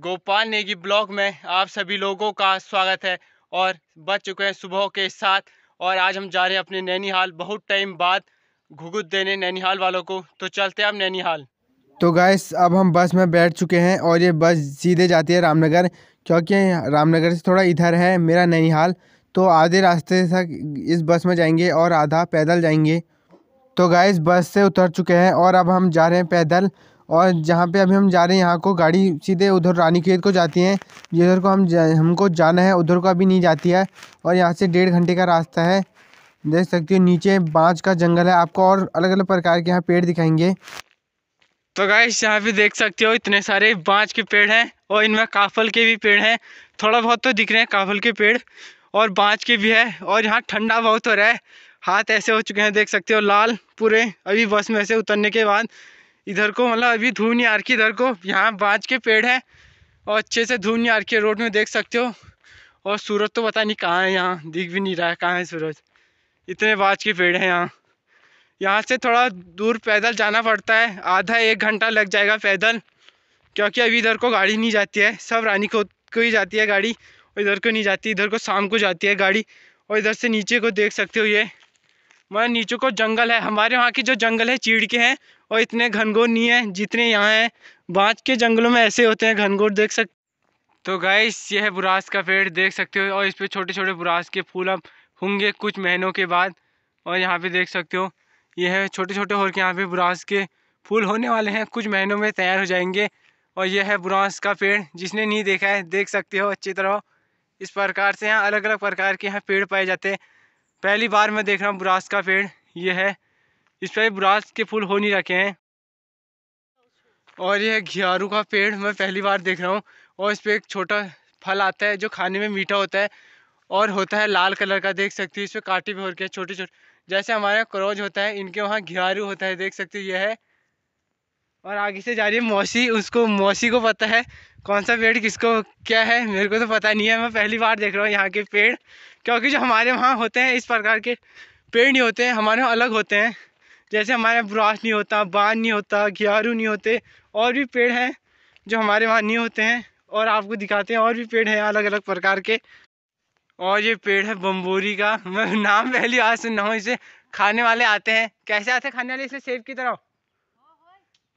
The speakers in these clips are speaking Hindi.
गोपाल नेगी ब्लॉग में आप सभी लोगों का स्वागत है और बच चुके हैं सुबह के साथ और आज हम जा रहे हैं अपने नैनीहाल बहुत टाइम बाद घुगुत देने नैनीहाल वालों को तो चलते हैं अब नैनीहाल तो गैस अब हम बस में बैठ चुके हैं और ये बस सीधे जाती है रामनगर क्योंकि रामनगर से थोड़ा इधर है मेरा नैनीहाल तो आधे रास्ते तक इस बस में जाएंगे और आधा पैदल जाएंगे तो गैस बस से उतर चुके हैं और अब हम जा रहे हैं पैदल और जहाँ पे अभी हम जा रहे हैं यहाँ को गाड़ी सीधे उधर रानीखेत को जाती है जिधर को हम जा, हमको जाना है उधर को अभी नहीं जाती है और यहाँ से डेढ़ घंटे का रास्ता है देख सकते हो नीचे बाँच का जंगल है आपको और अलग अलग प्रकार के यहाँ पेड़ दिखाएंगे तो गाइस यहाँ भी देख सकते हो इतने सारे बाँच के पेड़ हैं और इनमें काफल के भी पेड़ हैं थोड़ा बहुत तो दिख रहे हैं काफल के पेड़ और बाँच के भी है और यहाँ ठंडा बहुत हो रहा है हाथ ऐसे हो चुके हैं देख सकते हो लाल पूरे अभी बस में से उतरने के बाद इधर को मतलब अभी धूप नहीं आ रखी इधर को यहाँ बाँच के पेड़ है और अच्छे से धूप नहीं आ रखी है रोड में देख सकते हो और सूरज तो पता नहीं कहाँ है यहाँ दिख भी नहीं रहा है कहाँ है सूरज इतने बाँच के पेड़ हैं यहाँ यहाँ से थोड़ा दूर पैदल जाना पड़ता है आधा एक घंटा लग जाएगा पैदल क्योंकि अभी इधर को गाड़ी नहीं जाती है सब रानी को ही जाती है गाड़ी और इधर को नहीं जाती इधर को शाम को जाती है गाड़ी और इधर से नीचे को देख सकते हो ये वहाँ नीचे को जंगल है हमारे वहाँ के जो जंगल है चीड़ के हैं और इतने घनघोर नहीं है जितने यहाँ हैं बाँच के जंगलों में ऐसे होते हैं घनघोर देख सकते तो गाइस यह है बुरास का पेड़ देख सकते हो और इस पर छोटे छोटे बुरास के फूल अब होंगे कुछ महीनों के बाद और यहाँ पे देख सकते हो यह छोटे छोटे होकर यहाँ पे बुरास के फूल होने वाले हैं कुछ महीनों में तैयार हो जाएंगे और यह है बुरास का पेड़ जिसने नहीं देखा है देख सकते हो अच्छी तरह इस प्रकार से यहाँ अलग अलग प्रकार के यहाँ पेड़ पाए जाते हैं पहली बार मैं देख रहा हूँ बुरास का पेड़ ये है इस पर बुरास के फूल हो नहीं रखे हैं और यह घियारू का पेड़ मैं पहली बार देख रहा हूँ और इस पर एक छोटा फल आता है जो खाने में मीठा होता है और होता है लाल कलर का देख सकते हैं इस पर काटे भी हो रखे छोटे छोटे जैसे हमारे यहाँ करौज होता है इनके वहाँ घियारू होता है देख सकते हैं यह है और आगे से जा रही है मौसी उसको मौसी को पता है कौन सा पेड़ किसको क्या है मेरे को तो पता नहीं है मैं पहली बार देख रहा हूँ यहाँ के पेड़ क्योंकि जो हमारे वहाँ होते हैं इस प्रकार के पेड़ नहीं होते हैं हमारे वहाँ अलग होते हैं जैसे हमारे यहाँ ब्रास नहीं होता बांध नहीं होता घियारू नहीं होते और भी पेड़ हैं जो हमारे वहाँ नहीं होते हैं और आपको दिखाते हैं और भी पेड़ हैं अलग अलग प्रकार के और ये पेड़ है बम्बोरी का मैं नाम पहली बार सुन रहा हूँ इसे खाने वाले आते हैं कैसे आते हैं खाने वाले इसे सेब की तरह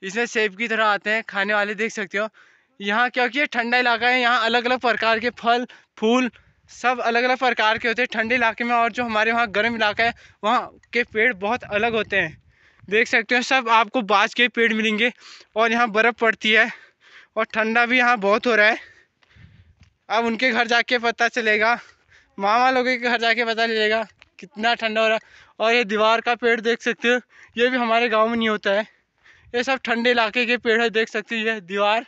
इसमें सेब की तरह आते हैं खाने वाले देख सकते हो यहाँ क्योंकि ये ठंडा इलाका है यहाँ अलग अलग प्रकार के फल फूल सब अलग अलग प्रकार के होते हैं ठंडे इलाके में और जो हमारे वहाँ गर्म इलाका है वहाँ के पेड़ बहुत अलग होते हैं देख सकते हो सब आपको बाज के पेड़ मिलेंगे और यहाँ बर्फ़ पड़ती है और ठंडा भी यहाँ बहुत हो रहा है अब उनके घर जाके पता चलेगा मामा लोगों के घर जाके पता चलेगा कितना ठंडा हो रहा है और ये दीवार का पेड़ देख सकते हो ये भी हमारे गाँव में नहीं होता है ये सब ठंडे इलाके के पेड़ है देख सकती है दीवार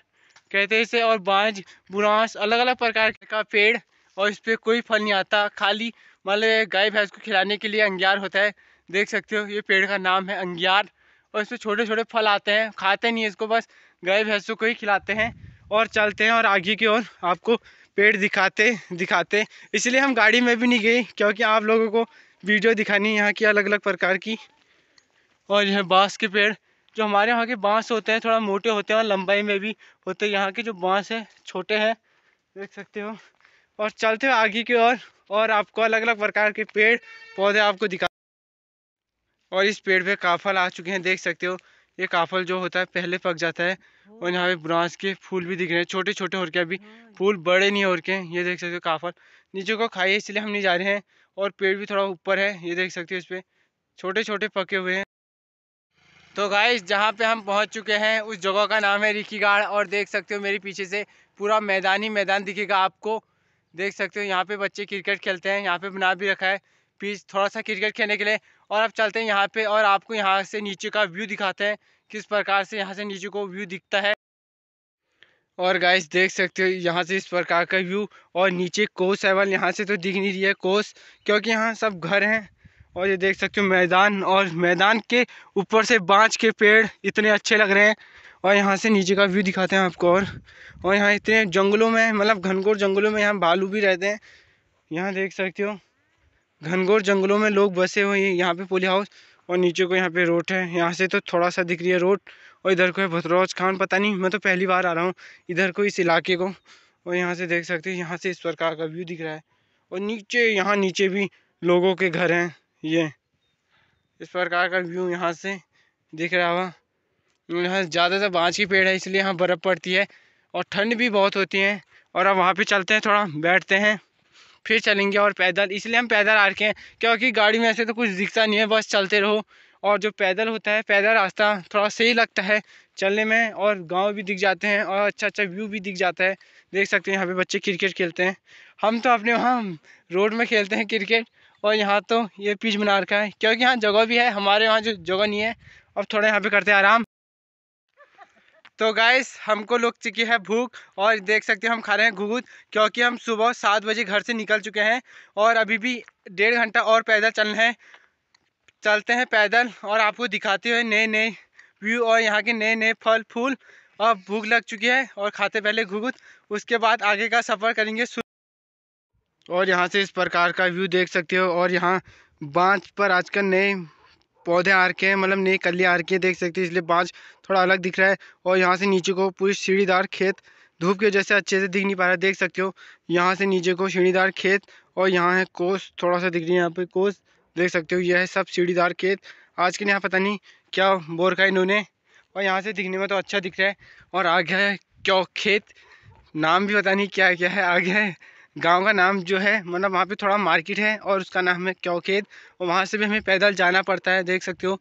कहते हैं इसे और बांझ बुरांस अलग अलग प्रकार का पेड़ और इस पर कोई फल नहीं आता खाली मतलब गाय भैंस को खिलाने के लिए अंगियार होता है देख सकते हो ये पेड़ का नाम है अंगियार और इस पर छोटे छोटे फल आते हैं खाते नहीं इसको बस गाय भैंसों को ही खिलाते हैं और चलते हैं और आगे की ओर आपको पेड़ दिखाते दिखाते इसलिए हम गाड़ी में भी नहीं गए क्योंकि आप लोगों को वीडियो दिखानी है यहाँ की अलग अलग प्रकार की और यह बाँस के पेड़ जो हमारे यहाँ के बांस होते हैं थोड़ा मोटे होते हैं और लंबाई में भी होते हैं यहाँ के जो बांस है छोटे हैं देख सकते हो और चलते हो आगे की ओर और, और आपको अलग अलग प्रकार के पेड़ पौधे आपको दिखा और इस पेड़ पे काफल आ चुके हैं देख सकते हो ये काफल जो होता है पहले पक जाता है और यहाँ पे ब्रांस के फूल भी दिख रहे हैं छोटे छोटे होकर अभी फूल बड़े नहीं हो रखे ये देख सकते हो काफल नीचे को खाइए इसलिए हम नहीं जा रहे हैं और पेड़ भी थोड़ा ऊपर है ये देख सकते हो इस पर छोटे छोटे पके हुए हैं तो गाइस जहाँ पे हम पहुँच चुके हैं उस जगह का नाम है रिकीगाड़ और देख सकते हो मेरे पीछे से पूरा मैदान ही मैदान दिखेगा आपको देख सकते हो यहाँ पे बच्चे क्रिकेट खेलते हैं यहाँ पे बना भी रखा है पीच थोड़ा सा क्रिकेट खेलने के लिए और अब चलते हैं यहाँ पे और आपको यहाँ से नीचे का व्यू दिखाते हैं किस प्रकार से यहाँ से नीचे को व्यू दिखता है और गाइस देख सकते हो यहाँ से इस प्रकार का व्यू और नीचे कोस है यहाँ से तो दिख नहीं रही है कोस क्योंकि यहाँ सब घर हैं और ये देख सकते हो मैदान और मैदान के ऊपर से बाँच के पेड़ इतने अच्छे लग रहे हैं और यहाँ से नीचे का व्यू दिखाते हैं आपको और और यहाँ इतने जंगलों में मतलब घनघोर जंगलों में यहाँ भालू भी रहते हैं यहाँ देख सकते हो घनघोर जंगलों में लोग बसे हुए हैं यहाँ पे पोली हाउस और नीचे को यहाँ पे रोड है यहाँ से तो थोड़ा सा दिख रही है रोड और इधर को है भतरौज खान पता नहीं मैं तो पहली बार आ रहा हूँ इधर को इस इलाके को और यहाँ से देख सकते हो यहाँ से इस प्रकार का व्यू दिख रहा है और नीचे यहाँ नीचे भी लोगों के घर हैं ये इस प्रकार का व्यू यहाँ से दिख रहा हुआ यहाँ ज़्यादातर बाँच की पेड़ है इसलिए यहाँ बर्फ़ पड़ती है और ठंड भी बहुत होती है और अब वहाँ पे चलते हैं थोड़ा बैठते हैं फिर चलेंगे और पैदल इसलिए हम पैदल आ रखे हैं क्योंकि गाड़ी में ऐसे तो कुछ दिखता नहीं है बस चलते रहो और जो पैदल होता है पैदल रास्ता थोड़ा सही लगता है चलने में और गांव भी दिख जाते हैं और अच्छा अच्छा व्यू भी दिख जाता है देख सकते हैं यहाँ पे बच्चे क्रिकेट खेलते हैं हम तो अपने वहाँ रोड में खेलते हैं क्रिकेट और यहाँ तो ये पीच बना रखा है क्योंकि यहाँ जगह भी है हमारे यहाँ जो जगह नहीं है अब थोड़ा यहाँ पे करते हैं आराम तो गाइस हमको लोग चुकी है भूख और देख सकते हो हम खा रहे हैं घुघुत क्योंकि हम सुबह सात बजे घर से निकल चुके हैं और अभी भी डेढ़ घंटा और पैदल चलना है चलते हैं पैदल और आपको दिखाते हुए नए नए व्यू और यहाँ के नए नए फल फूल अब भूख लग चुकी है और खाते पहले घुगुत उसके बाद आगे का सफ़र करेंगे और यहाँ से इस प्रकार का व्यू देख सकते हो और यहाँ बाँच पर आजकल नए पौधे आ रखे हैं मतलब नई कलियाँ आ रखी हैं देख सकते हो इसलिए बाँच थोड़ा अलग दिख रहा है और यहाँ से नीचे को पूरी सीढ़ीदार खेत धूप की वजह से अच्छे से दिख नहीं पा रहा है देख सकते हो यहाँ से नीचे को सीढ़ीदार खेत और यहाँ है कोस थोड़ा सा दिख रही है यहाँ पे कोस देख सकते हो यह है सब सीढ़ीदार खेत आज के यहाँ पता नहीं क्या बोर का इन्होंने और यहाँ से दिखने में तो अच्छा दिख रहा है और आ गया है क्यों खेत नाम भी पता नहीं क्या क्या है आ गया है गांव का नाम जो है मतलब वहाँ पे थोड़ा मार्केट है और उसका नाम है क्योखेत और वहाँ से भी हमें पैदल जाना पड़ता है देख सकते हो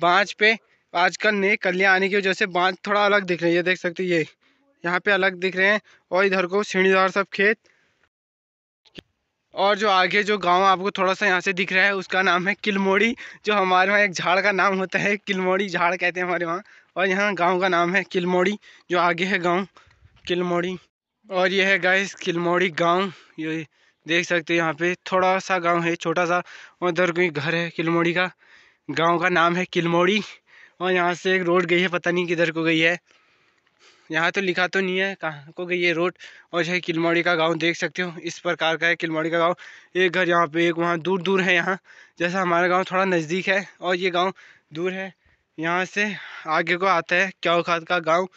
बाँच पे आजकल नए कलियाँ आने की वजह से बाँच थोड़ा अलग दिख रही है देख सकते हो ये यहाँ पे अलग दिख रहे हैं और इधर को सीढ़ीदार सब खेत और जो आगे जो गांव आपको थोड़ा सा यहाँ से दिख रहा है उसका नाम है किलमोड़ी जो हमारे वहाँ एक झाड़ का नाम होता है किलमोड़ी झाड़ कहते हैं हमारे वहाँ और यहाँ गांव का नाम है किलमोड़ी जो आगे है गांव किलमोड़ी और यह है गाइस किलमौड़ी गांव ये देख सकते हैं यहाँ पे थोड़ा सा गांव है छोटा सा और उधर कोई घर है किलमौड़ी का गांव का नाम है किलमौड़ी और यहाँ से एक रोड गई है पता नहीं किधर को गई है यहाँ तो लिखा तो नहीं है कहाँ को गई है रोड और यह किलमौड़ी का गांव देख सकते हो इस प्रकार का है किलमौड़ी का गाँव एक घर यहाँ पे एक वहाँ दूर दूर है यहाँ जैसा हमारा गाँव थोड़ा नज़दीक है और ये गाँव दूर है यहाँ से आगे को आता है क्याखत का गाँव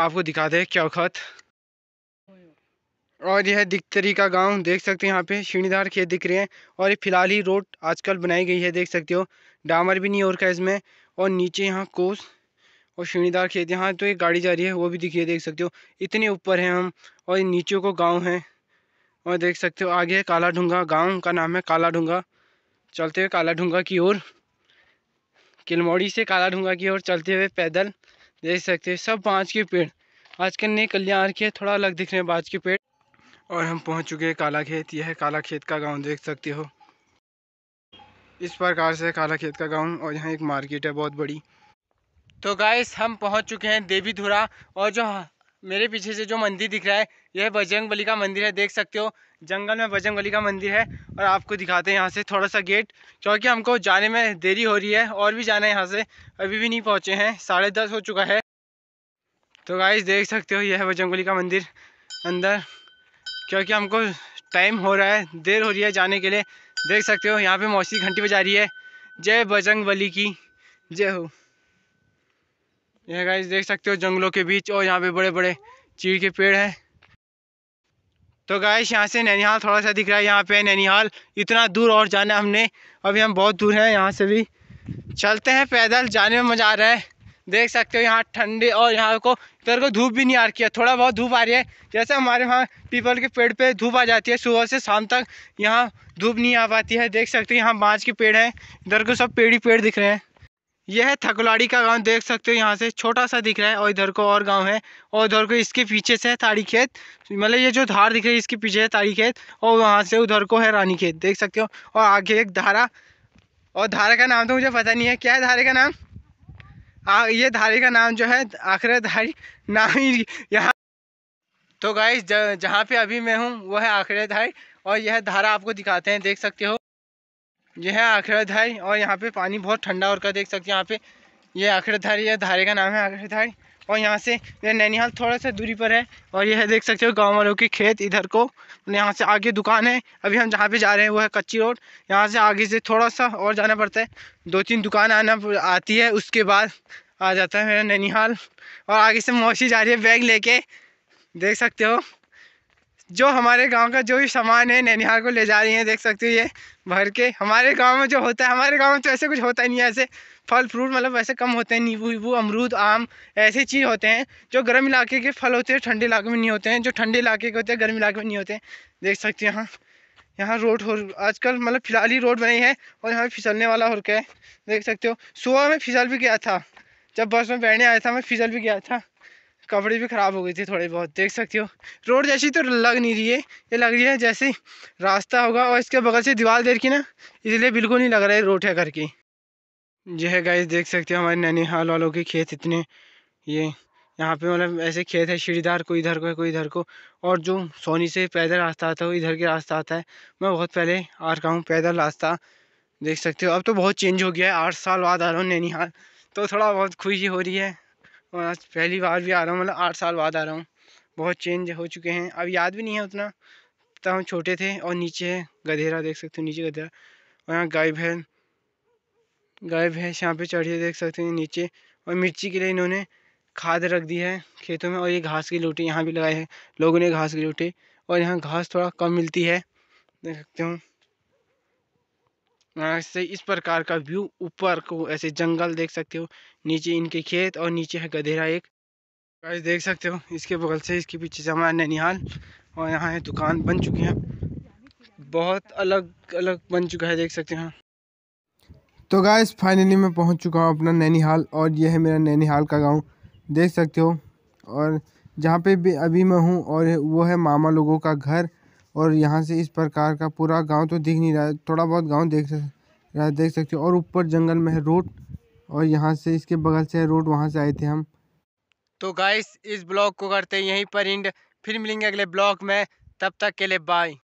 आपको दिखाते हैं क्याखत और यह दिक्तरी का गांव देख सकते हैं यहाँ पे सीढ़ीदार खेत दिख रहे हैं और ये फिलहाल ही रोड आजकल बनाई गई है देख सकते हो डामर भी नहीं और का इसमें और नीचे यहाँ कोस और सीढ़ीदार खेत यहाँ तो एक गाड़ी जा रही है वो भी है देख सकते हो इतने ऊपर हैं हम और नीचे को गाँव है और देख सकते हो आगे है काला ढूंगा गाँव का नाम है काला ढूंगा चलते हुए काला ढूंगा की ओर किलमौड़ी से काला ढूंगा की ओर चलते हुए पैदल देख सकते हो सब बाँच के पेड़ आजकल नए कल्याण के थोड़ा अलग दिख रहे हैं बाँच के पेड़ और हम पहुंच चुके हैं काला खेत यह है काला खेत का गांव देख सकते हो इस प्रकार से काला खेत का गांव और यहाँ एक मार्केट है बहुत बड़ी तो गाइस हम पहुंच चुके हैं देवी धुरा और जो मेरे पीछे से जो मंदिर दिख रहा है यह बजरंग बली का मंदिर है देख सकते हो जंगल में बजरंग बली का मंदिर है और आपको दिखाते हैं यहाँ से थोड़ा सा गेट क्योंकि हमको जाने में देरी हो रही है और भी जाना है यहाँ से अभी भी नहीं पहुँचे हैं साढ़े दस हो चुका है तो गाइस देख सकते हो यह है बजरंग बली का मंदिर अंदर क्योंकि हमको टाइम हो रहा है देर हो रही है जाने के लिए देख सकते हो यहाँ पे मौसी घंटी बजा रही है जय बजरंग बली की जय हो यह गाइस देख सकते हो जंगलों के बीच और यहाँ पे बड़े बड़े चीड़ के पेड़ हैं तो गाइस यहाँ से नैनीहाल थोड़ा सा दिख रहा है यहाँ पे नैनीहाल इतना दूर और जाना हमने अभी हम बहुत दूर हैं यहाँ से भी चलते हैं पैदल जाने में मज़ा आ रहा है देख सकते हो यहाँ ठंडी और यहाँ को इधर को धूप भी नहीं आ रही है थोड़ा बहुत धूप आ रही है जैसे हमारे वहाँ पीपल के पेड़ पे धूप आ जाती है सुबह से शाम तक यहाँ धूप नहीं आ पाती है देख सकते हो यहाँ बाँस के पेड़ हैं इधर को सब पेड़ ही पेड़ दिख रहे हैं यह है थकुलाड़ी का गांव देख सकते हो यहाँ से छोटा सा दिख रहा है और इधर को और गांव है और इधर को इसके पीछे से है ताड़ी खेत मतलब ये जो धार दिख रही है इसके पीछे है ताड़ी खेत और वहाँ से उधर को है रानी खेत देख सकते हो और आगे एक धारा और धारा का नाम तो मुझे पता नहीं है क्या है धारे का नाम आ, ये धारी का नाम जो है आखिर धारी नाम ही यहाँ तो गाय जहाँ पे अभी मैं हूँ वो है आखिर धारी और यह धारा आपको दिखाते हैं देख सकते हो यह है आखिर धारी और यहाँ पे पानी बहुत ठंडा और का देख सकते हो यहाँ पे ये आखिर धारी यह धारे का नाम है आखिर धारी और यहाँ से यह नैनीहाल थोड़ा सा दूरी पर है और यह देख सकते हो गाँव वालों के खेत इधर को अपने यहाँ से आगे दुकान है अभी हम जहाँ पे जा रहे हैं वो है कच्ची रोड यहाँ से आगे से थोड़ा सा और जाना पड़ता है दो तीन दुकान आना आती है उसके बाद आ जाता है मेरा नैनीहाल और आगे से मौसी जा रही है बैग लेके देख सकते हो जो हमारे गांव का जो भी सामान है नैनीहाल को ले जा रही है देख सकते हो ये भर के हमारे गाँव में जो होता है हमारे गाँव में तो ऐसे कुछ होता ही नहीं है ऐसे फल फ्रूट मतलब वैसे कम होते हैं नींबू वीबू अमरूद आम ऐसे चीज़ होते हैं जो गर्म इलाके के फल होते हैं ठंडे इलाके में नहीं होते हैं जो ठंडे इलाके के होते हैं गर्म इलाके में नहीं होते देख सकते हैं यहाँ यहाँ रोड हो आजकल मतलब फिलहाल ही रोड बनी है और यहाँ फिसलने वाला हो रखा है देख सकते हो सुबह में फिसल भी गया था जब बस में बैठने आया था मैं फिसल भी गया था कपड़े भी ख़राब हो गए थे थोड़े बहुत देख सकते हो रोड जैसी तो लग नहीं रही है ये लग रही है जैसे रास्ता होगा और इसके बगल से दीवार देर की ना इसलिए बिल्कुल नहीं लग रहा है रोड है करके यह गाइस देख सकते हो हमारे नैनीहाल वालों के खेत इतने ये यहाँ पे मतलब ऐसे खेत है सीढ़ीदार कोई इधर को है कोई इधर को और जो सोनी से पैदल रास्ता आता है वो इधर के रास्ता आता है मैं बहुत पहले आ रहा हूँ पैदल रास्ता देख सकते हो अब तो बहुत चेंज हो गया है आठ साल बाद आ रहा हूँ नैनीहाल तो थोड़ा बहुत खुशी हो रही है और आज पहली बार भी आ रहा हूँ मतलब आठ साल बाद आ रहा हूँ बहुत चेंज हो चुके हैं अब याद भी नहीं है उतना तब हम छोटे थे और नीचे है गधेरा देख सकते हो नीचे गधेरा और यहाँ गाय भैन गाय भैंस यहाँ पे चढ़ी है देख सकते हैं नीचे और मिर्ची के लिए इन्होंने खाद रख दी है खेतों में और ये घास की लूटी यहाँ भी लगाई है लोगों ने घास की लूटी और यहाँ घास थोड़ा कम मिलती है देख सकते हो से इस प्रकार का व्यू ऊपर को ऐसे जंगल देख सकते हो नीचे इनके खेत और नीचे है गधेरा एक गाइस देख सकते हो इसके बगल से इसके पीछे से हमारा ननिहाल और यहाँ है दुकान बन चुकी है बहुत अलग अलग बन चुका है देख सकते हैं तो गाइस फाइनली मैं पहुंच चुका हूं अपना नैनीहाल और यह है मेरा नैनीहाल का गांव देख सकते हो और जहां पे भी अभी मैं हूं और वो है मामा लोगों का घर और यहां से इस प्रकार का पूरा गांव तो दिख नहीं रहा है थोड़ा बहुत गांव देख रहा देख सकते हो और ऊपर जंगल में है रोड और यहाँ से इसके बगल से रोड वहाँ से आए थे हम तो गायस इस ब्लॉग को करते यहीं पर इंड फिर मिलेंगे अगले ब्लॉग में तब तक के लिए बाय